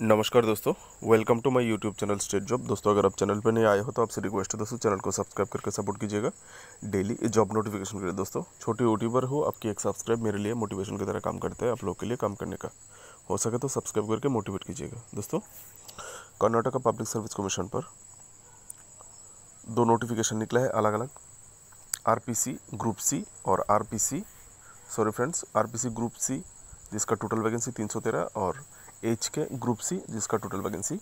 नमस्कार दोस्तों welcome to my YouTube channel state job दोस्तों अगर आप चैनल पर नहीं आए हो तो आपसे रिक्वेस्ट है दोस्तों चैनल को सब्सक्राइब करके सपोर्ट कीजिएगा डेली जॉब नोटिफिकेशन के लिए दोस्तों छोटी यूट्यूबर हो आपकी एक सब्सक्राइब मेरे लिए मोटिवेशन की तरह काम करते हैं आप लोग के लिए काम करने का हो सके तो सब्सक्राइब करके मोटिवेट कीजिएगा दोस्तों कर्नाटका पब्लिक सर्विस कमीशन पर दो नोटिफिकेशन निकला है अलग अलग आर ग्रुप सी और R sorry friends R group C जिसका टोटल वैकेंसी तीन और एच के ग्रुप सी जिसका टोटल वैकेंसी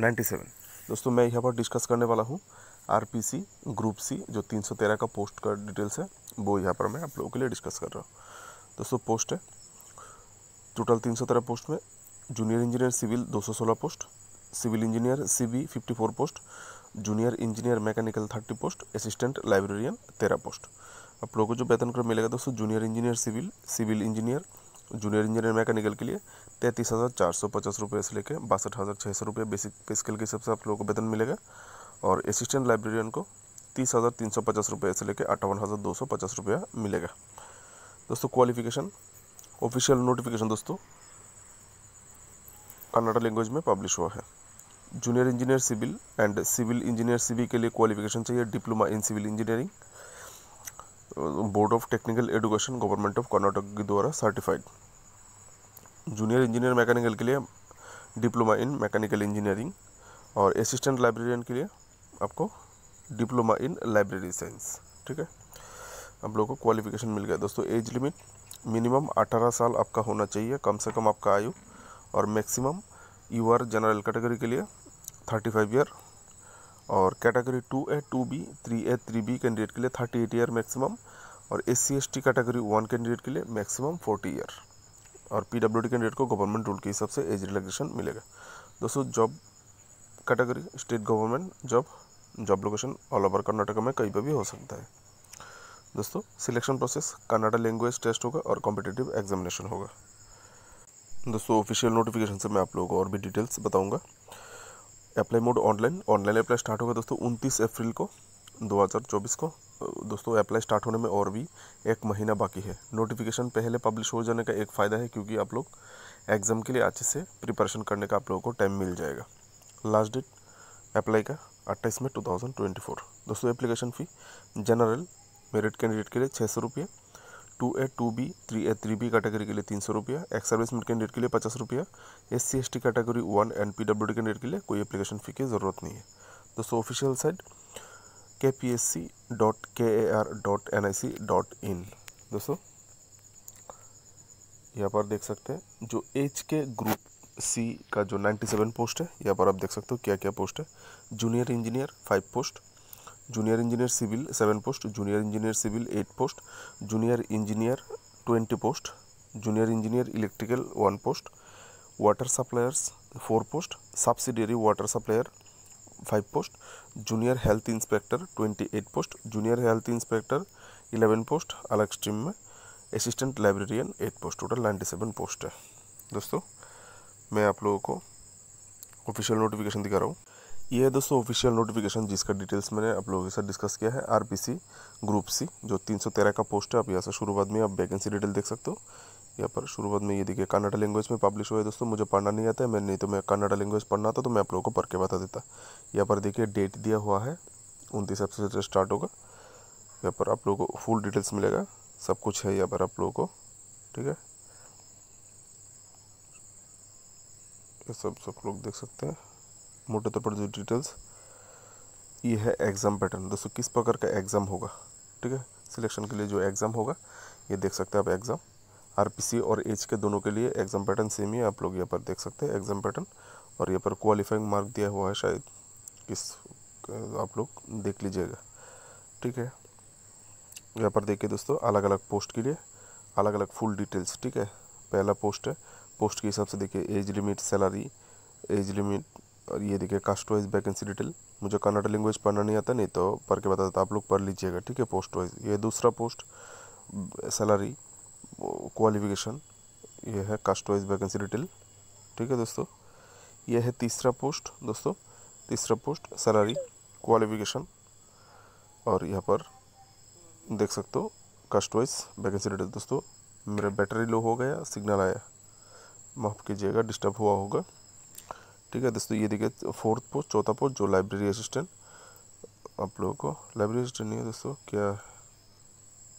97 दोस्तों मैं यहाँ पर डिस्कस करने वाला हूँ R P C group C जो 313 का पोस्ट का डिटेल्स है वो यहाँ पर मैं आप लोगों के लिए डिस्कस कर रहा हूँ दोस्तों पोस्ट है टोटल तीन सौ तेरह पोस्ट में जूनियर इंजीनियर सिविल दो सौ सोलह post civil engineer C B fifty four post junior engineer mechanical thirty post assistant librarian तेरह पोस्ट आप लोगों को जो वेतन क्रम मिलेगा दोस्तों junior engineer civil civil engineer junior engineer mechanical के लिए तैंतीस हज़ार चार सौ पचास रुपये से लेकर बासठ हज़ार छः सौ रुपये बेसिक पे स्केल के हिसाब से आप लोगों को वेतन मिलेगा और असिस्टेंट लाइब्रेरियन को तीस हज़ार तीन सौ पचास रुपये से लेकर अट्ठावन हज़ार दो सौ पचास रुपया मिलेगा दोस्तों क्वालिफिकेशन ऑफिशियल नोटिफिकेशन दोस्तों कन्नाडा लैंग्वेज में पब्लिश हुआ है junior engineer civil and civil engineer civil के लिए क्वालिफिकेशन चाहिए diploma in civil engineering board of technical education government of Karnataka के द्वारा सर्टिफाइड जूनियर इंजीनियर मैकेनिकल के लिए डिप्लोमा इन मैकेनिकल इंजीनियरिंग और असिस्टेंट लाइब्रेरियन के लिए आपको डिप्लोमा इन लाइब्रेरी साइंस ठीक है आप लोगों को क्वालिफिकेशन मिल गया दोस्तों एज लिमिट मिनिमम 18 साल आपका होना चाहिए कम से कम आपका आयु और maximum U R general category के लिए 35 फाइव ईयर और category two A two B three A three B candidate के लिए 38 एट ईयर मैक्सिमम और S C S T category one candidate के लिए मैक्सिमम 40 ईयर और पी डब्ल्यू डी कैंडिडेट को गवर्नमेंट रूल के हिसाब से एज रिलैक्सेशन मिलेगा दोस्तों job category state government job job location all over Karnataka में कहीं पर भी हो सकता है दोस्तों selection process Kannada language test होगा और कॉम्पिटेटिव एग्जामिनेशन होगा दोस्तों ऑफिशियल नोटिफिकेशन से मैं आप लोगों को और भी डिटेल्स बताऊंगा apply mode online online apply start होगा दोस्तों 29 अप्रैल को 2024 को दोस्तों अप्लाई स्टार्ट होने में और भी एक महीना बाकी है नोटिफिकेशन पहले पब्लिश हो जाने का एक फ़ायदा है क्योंकि आप लोग एग्ज़ाम के लिए अच्छे से प्रिपरेशन करने का आप लोगों को टाइम मिल जाएगा लास्ट डेट अप्लाई का अट्ठाईस मई टू थाउजेंड ट्वेंटी फोर दोस्तों application fee general merit candidate के लिए छः सौ रुपये two A two B three A three B category के लिए तीन सौ रुपया एक्स सर्विस मेरिट कैंडिडेट के लिए पचास रुपया S C S T category one and P W D candidate के लिए कोई एप्लीकेशन फ़ी की ज़रूरत नहीं है दोस्तों official site K P S C dot K A R dot N I C dot in दोस्तों यहाँ पर देख सकते हैं जो एच के ग्रुप सी का जो नाइन्टी सेवन पोस्ट है यहाँ पर आप देख सकते हो क्या क्या पोस्ट है junior engineer five post junior engineer civil seven post junior engineer civil eight post junior engineer twenty post junior engineer electrical one post water suppliers four post subsidiary water supplier five post junior health inspector twenty eight post junior health inspector eleven post अलग stream में assistant librarian eight post total ninety seven post है दोस्तों मैं आप लोगों को official notification दिखा रहा हूँ ये है दोस्तों ऑफिशियल नोटिफिकेशन जिसका डिटेल्स मैंने आप लोगों के साथ डिस्कस किया है आरपीसी ग्रुप सी जो 313 का पोस्ट है आप यहाँ से शुरुआत में आप वैकेंसी डिटेल देख सकते हो यहाँ पर शुरुआत में ये देखिए कन्नाडा लैंग्वेज में पब्लिश हुआ है दोस्तों मुझे पढ़ना नहीं आता है मैं नहीं तो मैं कन्नाडा लैंग्वेज पढ़ना था तो मैं आप लोगों को पढ़ के बता देता यहाँ पर देखिए डेट दिया हुआ है उनतीस अप्रैल से स्टार्ट होगा यहाँ पर आप लोगों को फुल डिटेल्स मिलेगा सब कुछ है यहाँ पर आप लोगों को ठीक है ये सब सब लोग देख सकते हैं मोटे तौर पर जो डिटेल्स ये है एग्ज़ाम पैटर्न दोस्तों किस प्रकार का एग्ज़ाम होगा ठीक है सिलेक्शन के लिए जो एग्ज़ाम होगा ये देख सकते हैं आप एग्ज़ाम आरपीसी और एच के दोनों के लिए एग्जाम पैटर्न सेम ही है आप लोग यहाँ पर देख सकते हैं एग्जाम पैटर्न और यहाँ पर क्वालिफाइंग मार्क दिया हुआ है शायद किस आप लोग देख लीजिएगा ठीक है यहाँ पर देखिए दोस्तों अलग अलग पोस्ट के लिए अलग अलग फुल डिटेल्स ठीक है पहला पोस्ट है पोस्ट के हिसाब से देखिए age limit salary age limit और ये देखिए कास्ट वाइज वैकेंसी डिटेल मुझे कन्नाडा लैंग्वेज पढ़ना नहीं आता नहीं तो पढ़ के बता देता आप लोग पढ़ लीजिएगा ठीक है पोस्ट वाइज ये दूसरा पोस्ट सैलरी क्वालिफिकेशन ये है कास्ट वाइज वैकेंसी डिटेल ठीक है दोस्तों ये है तीसरा पोस्ट दोस्तों तीसरा पोस्ट सैलरी क्वालिफिकेशन और यहाँ पर देख सकते हो कास्ट वाइज वैकेंसी डिटेल दोस्तों मेरा बैटरी लो हो गया सिग्नल आया माफ़ कीजिएगा डिस्टर्ब हुआ होगा ठीक है दोस्तों ये देखिए फोर्थ पोस्ट चौथा पोस्ट जो लाइब्रेरी असिस्टेंट आप लोगों को लाइब्रेरी असिस्टेंट नहीं है दोस्तों क्या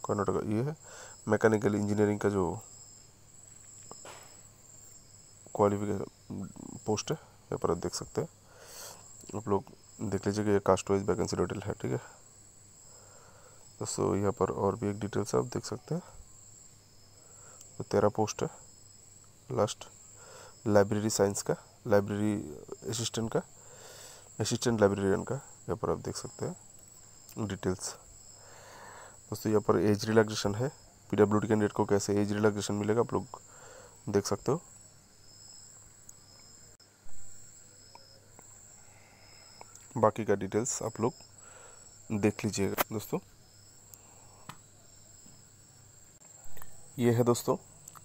कर्नाटका ये है मैकेनिकल इंजीनियरिंग का जो क्वालिफिकेशन पोस्ट है यहाँ पर आप देख सकते हैं आप लोग देख लीजिए कि कास्ट वाइज वैकेंसी डिटेल है ठीक है दोस्तों यहाँ पर और भी एक डिटेल्स आप देख सकते हैं तो तेरह पोस्ट है लास्ट लाइब्रेरी साइंस का लाइब्रेरी असिस्टेंट का असिस्टेंट लाइब्रेरियन का यहाँ पर आप देख सकते हैं डिटेल्स दोस्तों यहाँ पर एज रिलैक्सेशन है पी डब्ल्यू डी कैंडिडेट को कैसे एज रिलैक्सेशन मिलेगा आप लोग देख सकते हो बाकी का डिटेल्स आप लोग देख लीजिएगा दोस्तों ये है दोस्तों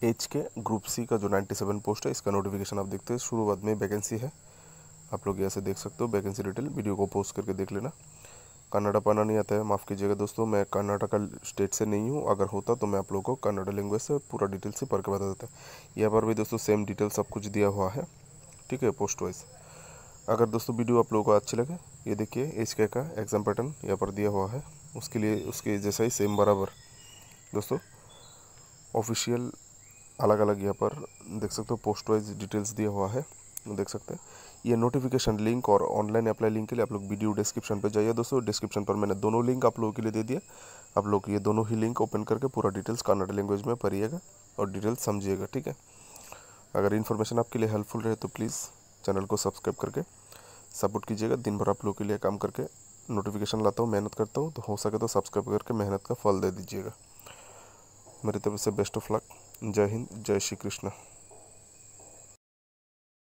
एच के ग्रुप सी का जो 97 पोस्ट है इसका नोटिफिकेशन आप देखते हैं शुरुआत में वैकेंसी है आप लोग यहाँ से देख सकते हो वैकेंसी डिटेल वीडियो को पोस्ट करके देख लेना कन्नड़ा पढ़ना नहीं आता है माफ़ कीजिएगा दोस्तों मैं कर्नाटका स्टेट से नहीं हूँ अगर होता तो मैं आप लोगों को कन्नड़ा लैंग्वेज से पूरा डिटेल्स से पढ़ के बता देता यहाँ पर भी दोस्तों सेम डिटेल सब कुछ दिया हुआ है ठीक है पोस्ट वाइज अगर दोस्तों वीडियो आप लोगों को अच्छी लगे ये देखिए एच के का एग्ज़ाम पैटर्न यहाँ पर दिया हुआ है उसके लिए उसके जैसा ही सेम बराबर दोस्तों ऑफिशियल अलग अलग यहाँ पर देख सकते हो पोस्ट वाइज डिटेल्स दिया हुआ है देख सकते हैं ये नोटिफिकेशन लिंक और ऑनलाइन अप्लाई लिंक के लिए आप लोग वीडियो डिस्क्रिप्शन पर जाइए दोस्तों डिस्क्रिप्शन पर मैंने दोनों लिंक आप लोगों के लिए दे दिया आप लोग ये दोनों ही लिंक ओपन करके पूरा डिटेल्स कन्नड़ लैंग्वेज में पढ़िएगा और डिटेल्स समझिएगा ठीक है अगर इन्फॉर्मेशन आपके लिए हेल्पफुल रहे तो प्लीज़ चैनल को सब्सक्राइब करके सपोर्ट कीजिएगा दिन भर आप लोगों के लिए काम करके नोटिफिकेशन लाता हूँ मेहनत करता हूँ तो हो सके तो सब्सक्राइब करके मेहनत का फल दे दीजिएगा मेरी तरफ से बेस्ट ऑफ लक जय हिंद जय श्री कृष्णा